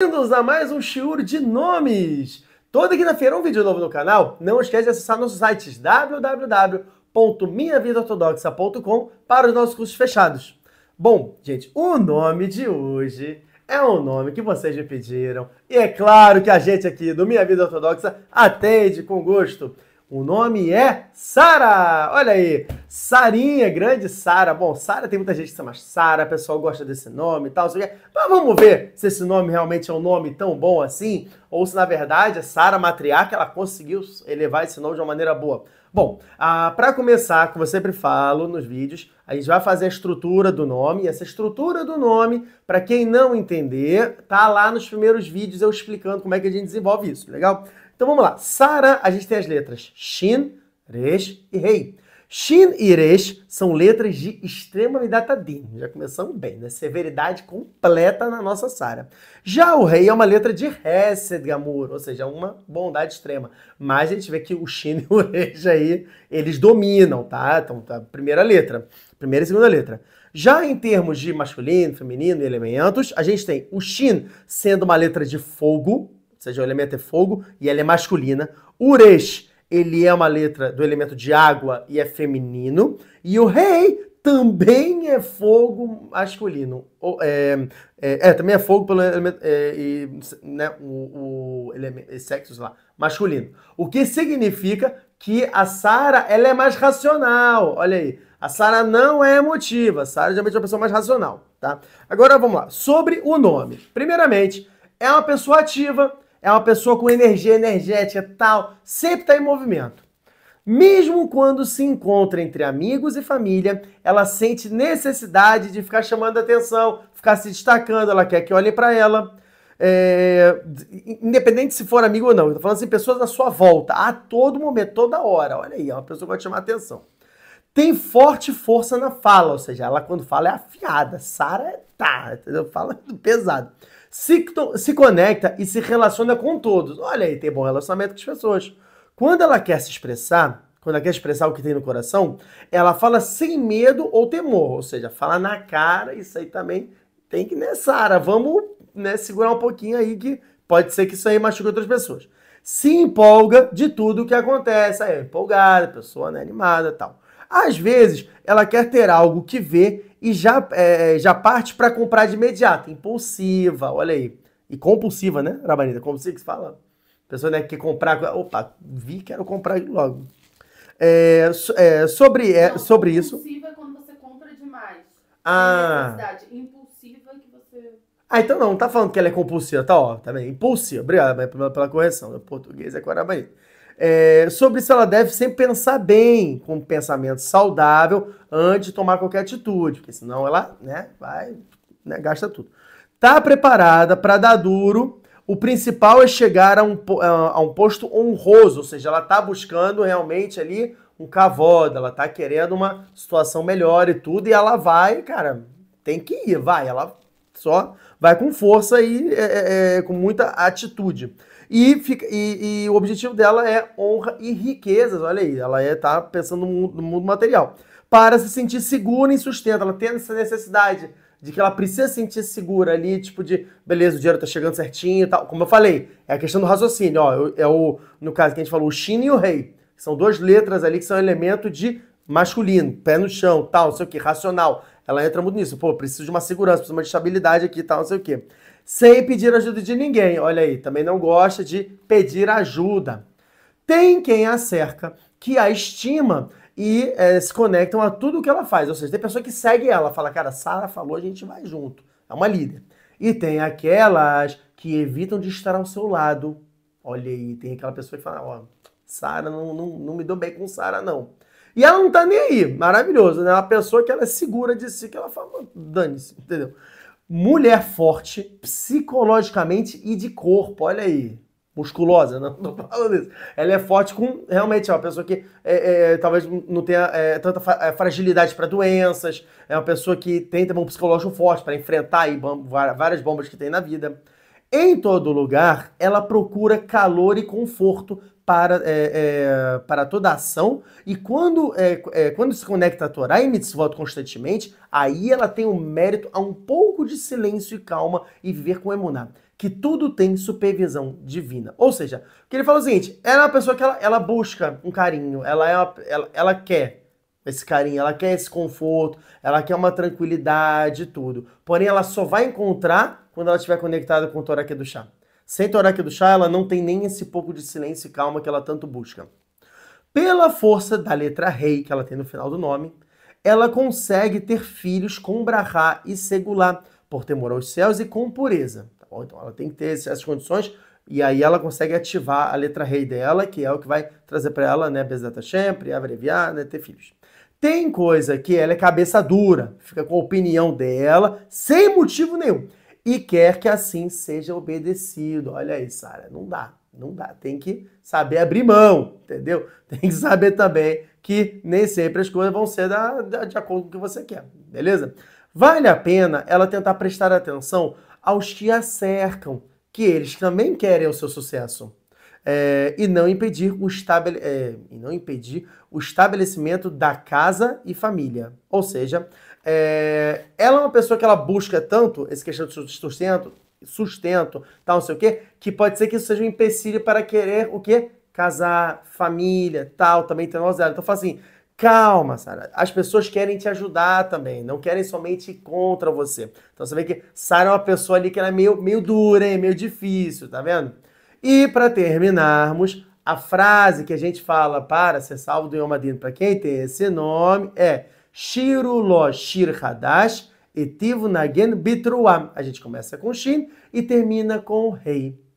Bem-vindos a mais um Shiur de Nomes! Toda quinta-feira um vídeo novo no canal. Não esquece de acessar nossos sites www.minhavidaortodoxa.com para os nossos cursos fechados. Bom, gente, o nome de hoje é o nome que vocês me pediram. E é claro que a gente aqui do Minha Vida Ortodoxa atende com gosto. O nome é Sara. Olha aí, Sarinha, grande Sara. Bom, Sara tem muita gente que chama Sara, o pessoal gosta desse nome e tal. Mas vamos ver se esse nome realmente é um nome tão bom assim, ou se na verdade a Sara matriarca ela conseguiu elevar esse nome de uma maneira boa. Bom, ah, para começar, como eu sempre falo nos vídeos, a gente vai fazer a estrutura do nome. E essa estrutura do nome, para quem não entender, tá lá nos primeiros vídeos eu explicando como é que a gente desenvolve isso. Legal? Então vamos lá. Sara, a gente tem as letras Shin, Resh e Rei. Shin e Resh são letras de extrema midatadin. Já começamos bem, né? Severidade completa na nossa Sara. Já o Rei é uma letra de Hesed Gamur, ou seja, uma bondade extrema. Mas a gente vê que o Shin e o Resh aí, eles dominam, tá? Então, tá, primeira letra. Primeira e segunda letra. Já em termos de masculino, feminino e elementos, a gente tem o Shin sendo uma letra de fogo, seja, o elemento é fogo e ela é masculina. Ures, ele é uma letra do elemento de água e é feminino. E o rei também é fogo masculino. Ou, é, é, é, também é fogo pelo elemento. É, e, né, o, o elemento, sexo, lá, masculino. O que significa que a Sara ela é mais racional. Olha aí. A Sara não é emotiva. A Sara geralmente é uma pessoa mais racional. tá? Agora vamos lá. Sobre o nome. Primeiramente, é uma pessoa ativa é uma pessoa com energia energética tal, sempre está em movimento. Mesmo quando se encontra entre amigos e família, ela sente necessidade de ficar chamando atenção, ficar se destacando, ela quer que olhem para ela. É, independente se for amigo ou não, estou falando assim, pessoas à sua volta, a todo momento, toda hora. Olha aí, é uma pessoa que vai chamar atenção. Tem forte força na fala, ou seja, ela quando fala é afiada, Sara tá, entendeu? Fala pesado se, se conecta e se relaciona com todos. Olha aí, tem bom relacionamento com as pessoas. Quando ela quer se expressar, quando ela quer expressar o que tem no coração, ela fala sem medo ou temor, ou seja, fala na cara, isso aí também tem que, né, Sara, vamos né, segurar um pouquinho aí que pode ser que isso aí machuque outras pessoas. Se empolga de tudo o que acontece, aí é empolgada, pessoa né, animada tal. Às vezes, ela quer ter algo que vê e já, é, já parte para comprar de imediato. Impulsiva, olha aí. E compulsiva, né, Rabanita? Compulsiva que se fala? A pessoa né, que quer comprar. Opa, vi, quero comprar logo. É, é, sobre, é, Não, sobre isso. Impulsiva é quando você compra demais. Ah. Impulsiva que você. Ah, então não, não tá falando que ela é compulsiva, tá ó, tá bem. Impulsiva, obrigado pela, pela correção. O né? português é com a Rabanita. É, sobre se ela deve sempre pensar bem, com um pensamento saudável, antes de tomar qualquer atitude, porque senão ela né, vai, né, gasta tudo. Tá preparada para dar duro. O principal é chegar a um, a um posto honroso, ou seja, ela tá buscando realmente ali um cavoda, ela tá querendo uma situação melhor e tudo, e ela vai, cara, tem que ir, vai. Ela só vai com força e é, é, é, com muita atitude. E, fica, e, e, o objetivo dela é honra e riquezas. Olha aí, ela está é, pensando no mundo, no mundo material. Para se sentir segura e sustenta Ela tem essa necessidade de que ela precisa sentir segura ali, tipo de, beleza, o dinheiro tá chegando certinho e tal. Como eu falei, é a questão do raciocínio, ó, é o, no caso que a gente falou, o Shin e o Rei, são duas letras ali que são elemento de masculino, pé no chão, tal, não sei o que, racional. Ela entra muito nisso. Pô, preciso de uma segurança, preciso de uma estabilidade aqui, tal, não sei o que. Sem pedir ajuda de ninguém. Olha aí, também não gosta de pedir ajuda. Tem quem a cerca que a estima e é, se conectam a tudo que ela faz. Ou seja, tem pessoa que segue ela, fala, cara, Sara falou, a gente vai junto. É uma líder. E tem aquelas que evitam de estar ao seu lado. Olha aí, tem aquela pessoa que fala, ó, Sara, não, não, não me dou bem com Sara, não. E ela não tá nem aí. Maravilhoso, né? É uma pessoa que ela é segura de si, que ela fala, dane-se, entendeu? Mulher forte, psicologicamente e de corpo, olha aí. Musculosa, não tô falando isso. Ela é forte com, realmente, é uma pessoa que é, é, talvez não tenha é, tanta é, fragilidade para doenças, é uma pessoa que tem também um psicológico forte para enfrentar aí várias bombas que tem na vida. Em todo lugar, ela procura calor e conforto para, é, é, para toda ação. E quando, é, é, quando se conecta a Torá e Mitzvot constantemente, aí ela tem o um mérito a um pouco de silêncio e calma e viver com emuná. Que tudo tem supervisão divina. Ou seja, o que ele fala é o seguinte: ela é uma pessoa que ela, ela busca um carinho, ela, é uma, ela, ela quer esse carinho, ela quer esse conforto, ela quer uma tranquilidade e tudo. Porém, ela só vai encontrar quando ela estiver conectada com o Torá do Chá. Sem aqui do chá, ela não tem nem esse pouco de silêncio e calma que ela tanto busca. Pela força da letra rei que ela tem no final do nome, ela consegue ter filhos com Brahá e segular, por temor aos céus e com pureza. Tá então ela tem que ter essas condições e aí ela consegue ativar a letra rei dela, que é o que vai trazer para ela, né, Bezat sempre, abreviar, né, ter filhos. Tem coisa que ela é cabeça dura, fica com a opinião dela, sem motivo nenhum e quer que assim seja obedecido. Olha aí, Sara, não dá, não dá. Tem que saber abrir mão, entendeu? Tem que saber também que nem sempre as coisas vão ser da, da, de acordo com o que você quer, beleza? Vale a pena ela tentar prestar atenção aos que a cercam, que eles também querem o seu sucesso é, e, não impedir o estabele, é, e não impedir o estabelecimento da casa e família. Ou seja, é, ela é uma pessoa que ela busca tanto esse questão de sustento, sustento, tal, não sei o quê, que pode ser que isso seja um empecilho para querer o quê? Casar, família, tal, também tem zero. Então fala assim, calma, Sara. As pessoas querem te ajudar também, não querem somente ir contra você. Então você vê que Sara é uma pessoa ali que ela é meio, meio dura, hein? meio difícil, tá vendo? E para terminarmos, a frase que a gente fala para ser salvo do Yom para quem tem esse nome, é Shiru shir hadash etivo nagen bitruam. A gente começa com Shin e termina com Rei.